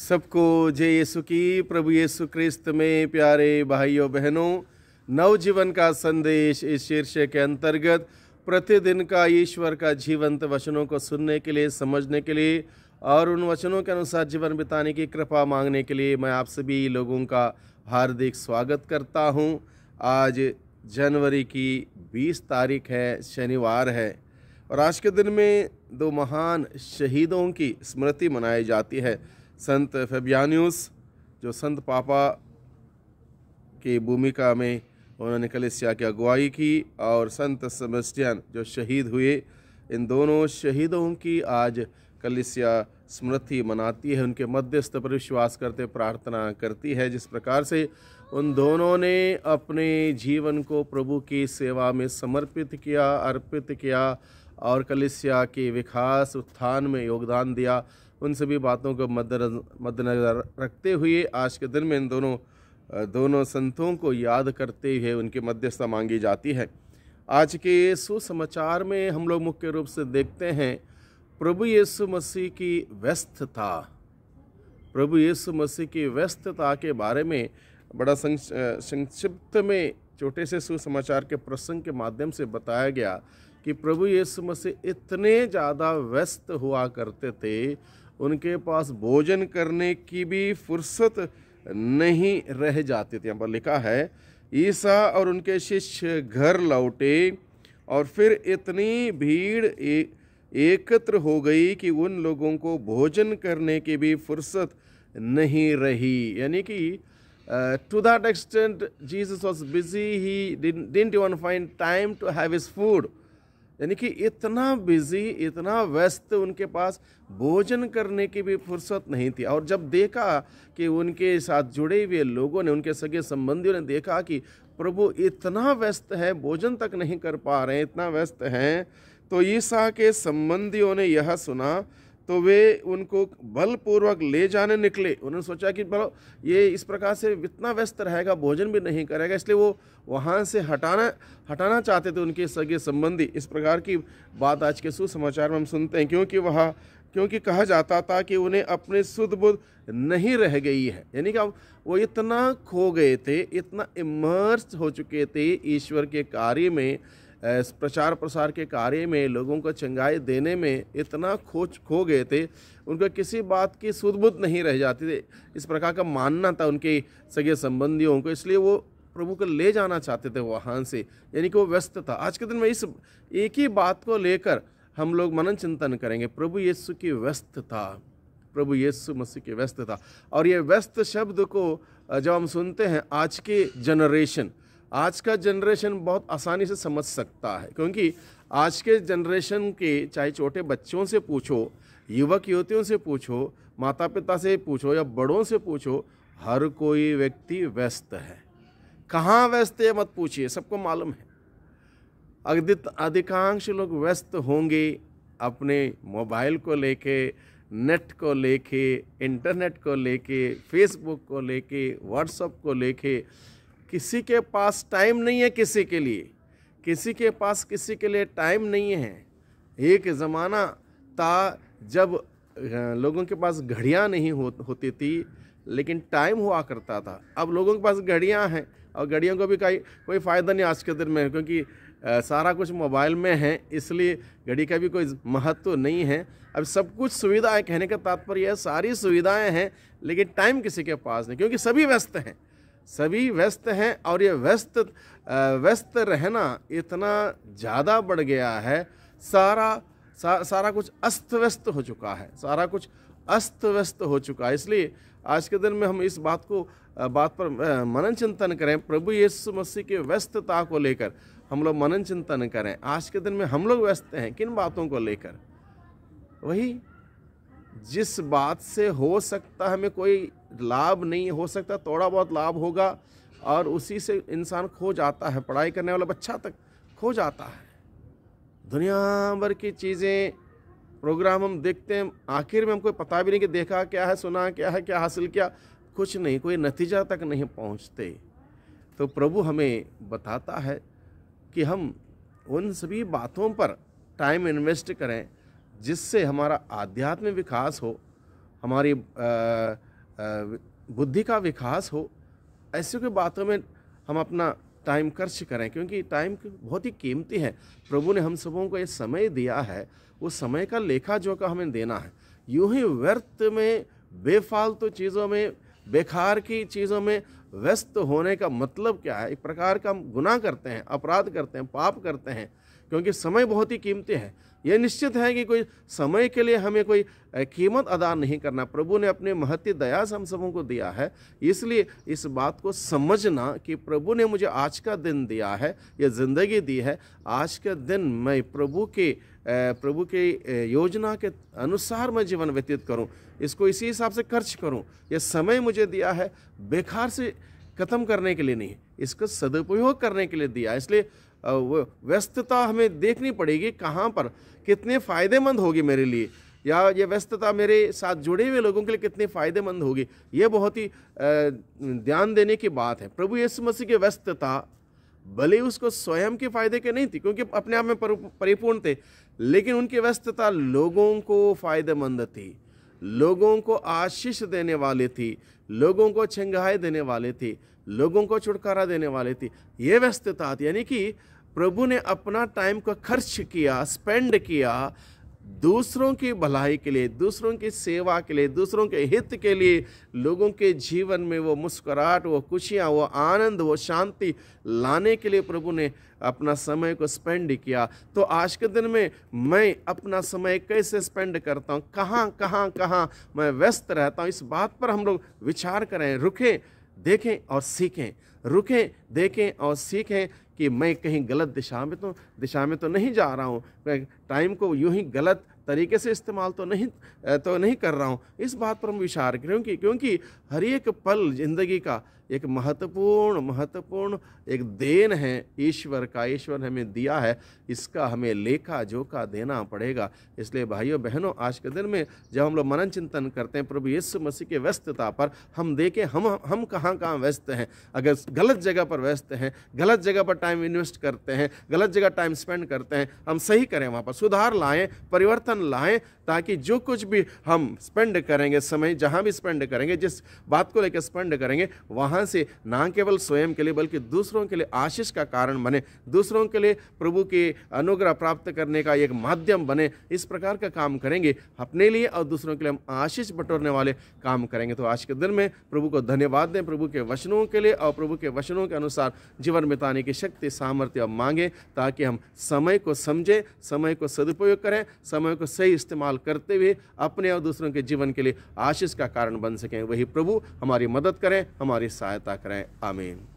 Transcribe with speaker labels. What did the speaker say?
Speaker 1: सबको जय यीशु की प्रभु यीशु क्रिस्त में प्यारे भाइयों बहनों नवजीवन का संदेश इस शीर्षक के अंतर्गत प्रतिदिन का ईश्वर का जीवंत वचनों को सुनने के लिए समझने के लिए और उन वचनों के अनुसार जीवन बिताने की कृपा मांगने के लिए मैं आप सभी लोगों का हार्दिक स्वागत करता हूं आज जनवरी की 20 तारीख है शनिवार है और आज के दिन में दो महान शहीदों की स्मृति मनाई जाती है संत फेबियानियस जो संत पापा की भूमिका में उन्होंने कलिसिया की अगुवाई की और संत सेबेस्टियन जो शहीद हुए इन दोनों शहीदों की आज कलिसिया स्मृति मनाती है उनके मध्यस्थ पर विश्वास करते प्रार्थना करती है जिस प्रकार से उन दोनों ने अपने जीवन को प्रभु की सेवा में समर्पित किया अर्पित किया और कलिसिया के विकास उत्थान में योगदान दिया उन सभी बातों को मद्दनज़र रखते हुए आज के दिन में इन दोनों दोनों संतों को याद करते हुए उनकी मध्यस्थता मांगी जाती है आज के सुसमाचार में हम लोग मुख्य रूप से देखते हैं प्रभु यीशु मसीह की व्यस्तता प्रभु यीशु मसीह की व्यस्तता के बारे में बड़ा संक्षिप्त में छोटे से सुसमाचार के प्रसंग के माध्यम से बताया गया कि प्रभु यीशु मसीह इतने ज़्यादा व्यस्त हुआ करते थे उनके पास भोजन करने की भी फुर्सत नहीं रह जाती थे यहाँ पर लिखा है ईसा और उनके शिष्य घर लौटे और फिर इतनी भीड़ एकत्र हो गई कि उन लोगों को भोजन करने की भी फुर्सत नहीं रही यानी कि to that extent Jesus was busy he didn't one find time to have his food यानी कि इतना बिजी इतना व्यस्त उनके पास भोजन करने की भी फुर्सत नहीं थी और जब देखा कि उनके साथ जुड़े हुए लोगों ने उनके सगे संबंधियों ने देखा कि प्रभु इतना व्यस्त है भोजन तक नहीं कर पा रहे इतना व्यस्त हैं तो ईसा के संबंधियों ने यह सुना तो वे उनको बलपूर्वक ले जाने निकले उन्होंने सोचा कि बलो ये इस प्रकार से इतना व्यस्त रहेगा भोजन भी नहीं करेगा इसलिए वो वहाँ से हटाना हटाना चाहते थे उनके सगे संबंधी इस प्रकार की बात आज के सुसमाचार में हम सुनते हैं क्योंकि वहाँ क्योंकि कहा जाता था कि उन्हें अपने शुद्ध बुद्ध नहीं रह गई है यानी कि अब वो इतना खो गए थे इतना इमर्स हो चुके थे ईश्वर के कार्य में प्रचार प्रसार के कार्य में लोगों को चंगाई देने में इतना खोज खो गए थे उनको किसी बात की सुधबुद नहीं रह जाती थी इस प्रकार का मानना था उनके सगे संबंधियों को इसलिए वो प्रभु को ले जाना चाहते थे वहाँ से यानी कि वो व्यस्त था आज के दिन में इस एक ही बात को लेकर हम लोग मनन चिंतन करेंगे प्रभु यीशु की व्यस्तता प्रभु यीशु मसीह की व्यस्तता और ये व्यस्त शब्द को जब हम सुनते हैं आज के जनरेशन आज का जनरेशन बहुत आसानी से समझ सकता है क्योंकि आज के जनरेशन के चाहे छोटे बच्चों से पूछो युवक युवतियों से पूछो माता पिता से पूछो या बड़ों से पूछो हर कोई व्यक्ति व्यस्त है कहाँ व्यस्त है मत पूछिए सबको मालूम है अधिक अधिकांश लोग व्यस्त होंगे अपने मोबाइल को लेके नेट को लेके इंटरनेट को लेके फेसबुक को लेके व्हाट्सअप को लेके किसी के पास टाइम नहीं है किसी के लिए किसी के पास किसी के लिए टाइम नहीं है एक ज़माना था जब लोगों के पास घड़ियाँ नहीं हो, होती थी लेकिन टाइम हुआ करता था अब लोगों के पास घड़ियाँ हैं और घड़ियों को भी कोई कोई फ़ायदा नहीं आज के दिन में क्योंकि आ, सारा कुछ मोबाइल में है इसलिए घड़ी का भी कोई महत्व तो नहीं है अब सब कुछ सुविधाएं कहने का तात्पर्य है सारी सुविधाएं हैं लेकिन टाइम किसी के पास नहीं क्योंकि सभी व्यस्त हैं सभी व्यस्त हैं और ये व्यस्त व्यस्त रहना इतना ज़्यादा बढ़ गया है सारा सा, सारा कुछ अस्त व्यस्त हो चुका है सारा कुछ अस्त व्यस्त हो चुका है इसलिए आज के दिन में हम इस बात को बात पर मनन चिंतन करें प्रभु यीशु मसीह के व्यस्तता को लेकर हम लोग मनन चिंतन करें आज के दिन में हम लोग व्यस्त हैं किन बातों को लेकर वही जिस बात से हो सकता है हमें कोई लाभ नहीं हो सकता थोड़ा बहुत लाभ होगा और उसी से इंसान खो जाता है पढ़ाई करने वाला बच्चा तक खो जाता है दुनिया भर की चीज़ें प्रोग्राम हम देखते हैं आखिर में हमको पता भी नहीं कि देखा क्या है सुना क्या है क्या हासिल किया कुछ नहीं कोई नतीजा तक नहीं पहुंचते तो प्रभु हमें बताता है कि हम उन सभी बातों पर टाइम इन्वेस्ट करें जिससे हमारा आध्यात्मिक विकास हो हमारी आ, बुद्धि का विकास हो ऐसी कोई बातों में हम अपना टाइम खर्च करें क्योंकि टाइम बहुत ही कीमती है प्रभु ने हम सबों को ये समय दिया है वो समय का लेखा जो का हमें देना है यूं ही व्यर्थ में बेफालतू तो चीज़ों में बेकार की चीज़ों में व्यस्त होने का मतलब क्या है एक प्रकार का हम गुनाह करते हैं अपराध करते हैं पाप करते हैं क्योंकि समय बहुत ही कीमती है यह निश्चित है कि कोई समय के लिए हमें कोई कीमत अदा नहीं करना प्रभु ने अपने महत्व दया से हम सबों को दिया है इसलिए इस बात को समझना कि प्रभु ने मुझे आज का दिन दिया है यह ज़िंदगी दी है आज का दिन मैं प्रभु के प्रभु के योजना के अनुसार मैं जीवन व्यतीत करूं इसको इसी हिसाब से खर्च करूं यह समय मुझे दिया है बेकार से ख़त्म करने के लिए नहीं है इसका सदुपयोग करने के लिए दिया इसलिए व्यस्तता हमें देखनी पड़ेगी कहाँ पर कितने फ़ायदेमंद होगी मेरे लिए या ये व्यस्तता मेरे साथ जुड़े हुए लोगों के लिए कितनी फ़ायदेमंद होगी ये बहुत ही ध्यान देने की बात है प्रभु यीशु मसीह की व्यस्तता भले उसको स्वयं के फायदे के नहीं थी क्योंकि अपने आप में परिपूर्ण थे लेकिन उनकी व्यस्तता लोगों को फायदेमंद थी लोगों को आशीष देने वाली थी लोगों को छंगाई देने वाले थे लोगों को छुटकारा देने वाले थे ये व्यस्तता थी यानी कि प्रभु ने अपना टाइम को खर्च किया स्पेंड किया दूसरों की भलाई के लिए दूसरों की सेवा के लिए दूसरों के हित के लिए लोगों के जीवन में वो मुस्कुराहट वो खुशियाँ वो आनंद वो शांति लाने के लिए प्रभु ने अपना समय को स्पेंड किया तो आज के दिन में मैं अपना समय कैसे स्पेंड करता हूँ कहाँ कहाँ कहाँ मैं व्यस्त रहता हूँ इस बात पर हम लोग विचार करें रुकें देखें और सीखें रुकें देखें और सीखें कि मैं कहीं गलत दिशा में तो दिशा में तो नहीं जा रहा हूँ टाइम को यूं ही गलत तरीके से इस्तेमाल तो नहीं तो नहीं कर रहा हूँ इस बात पर हम विचार करें क्योंकि क्योंकि हर एक पल ज़िंदगी का एक महत्वपूर्ण महत्वपूर्ण एक देन है ईश्वर का ईश्वर ने हमें दिया है इसका हमें लेखा जोखा देना पड़ेगा इसलिए भाइयों बहनों आज के दिन में जब हम लोग मनन चिंतन करते हैं प्रभु यीशु मसीह के व्यस्तता पर हम देखें हम हम कहाँ कहाँ व्यस्त हैं अगर गलत जगह पर व्यस्त हैं गलत जगह पर टाइम इन्वेस्ट करते हैं गलत जगह टाइम स्पेंड करते हैं हम सही करें वहाँ पर सुधार लाएँ परिवर्तन लाएँ ताकि जो कुछ भी हम स्पेंड करेंगे समय जहाँ भी स्पेंड करेंगे जिस बात को लेकर स्पेंड करेंगे वहाँ तरह से ना केवल स्वयं के लिए बल्कि दूसरों के लिए आशीष का कारण बने दूसरों के लिए प्रभु के अनुग्रह प्राप्त करने का एक माध्यम बने इस प्रकार का काम करेंगे अपने लिए और दूसरों के लिए हम आशीष बटोरने वाले काम करेंगे तो आज के दिन में प्रभु को धन्यवाद दें प्रभु के वचनों के लिए और प्रभु के वचनों के अनुसार जीवन बिताने की शक्ति सामर्थ्य अब मांगें ताकि हम समय को समझें समय को सदुपयोग करें समय को सही इस्तेमाल करते हुए अपने और दूसरों के जीवन के लिए आशीष का कारण बन सकें वही प्रभु हमारी मदद करें हमारी सहायता करें आमीन